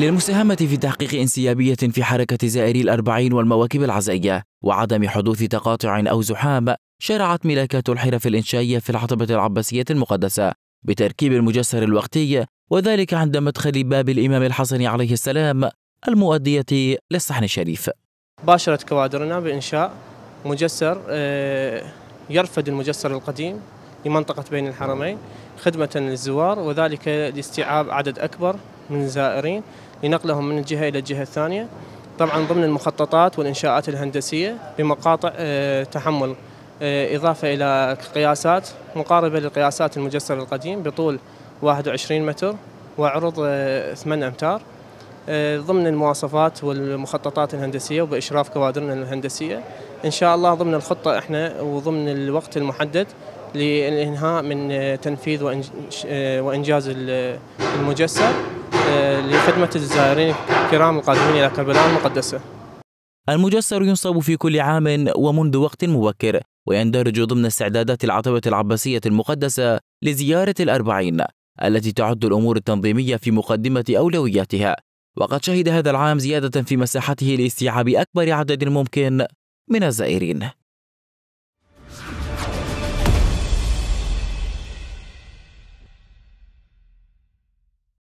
للمساهمة في تحقيق انسيابية في حركة زائري الأربعين والمواكب العزائية وعدم حدوث تقاطع أو زحام شرعت ملاكات الحرف الإنشائية في الحطبة العباسية المقدسة بتركيب المجسر الوقتي وذلك عند مدخل باب الإمام الحسن عليه السلام المؤدية للصحن الشريف باشرت كوادرنا بإنشاء مجسر آه، يرفد المجسر القديم لمنطقة بين الحرمين خدمة للزوار وذلك لاستيعاب عدد أكبر من الزائرين لنقلهم من الجهة إلى الجهة الثانية طبعا ضمن المخططات والإنشاءات الهندسية بمقاطع آه، تحمل آه، إضافة إلى قياسات مقاربة لقياسات المجسر القديم بطول 21 متر وعرض 8 آه، أمتار ضمن المواصفات والمخططات الهندسية وبإشراف كوادرنا الهندسية إن شاء الله ضمن الخطة إحنا وضمن الوقت المحدد للإنهاء من تنفيذ وإنجاز المجسر لخدمة الزائرين الكرام القادمين إلى كربلاء المقدسة المجسر ينصب في كل عام ومنذ وقت مبكر ويندرج ضمن استعدادات العتبة العباسية المقدسة لزيارة الأربعين التي تعد الأمور التنظيمية في مقدمة أولوياتها وقد شهد هذا العام زيادة في مساحته لاستيعاب أكبر عدد ممكن من الزائرين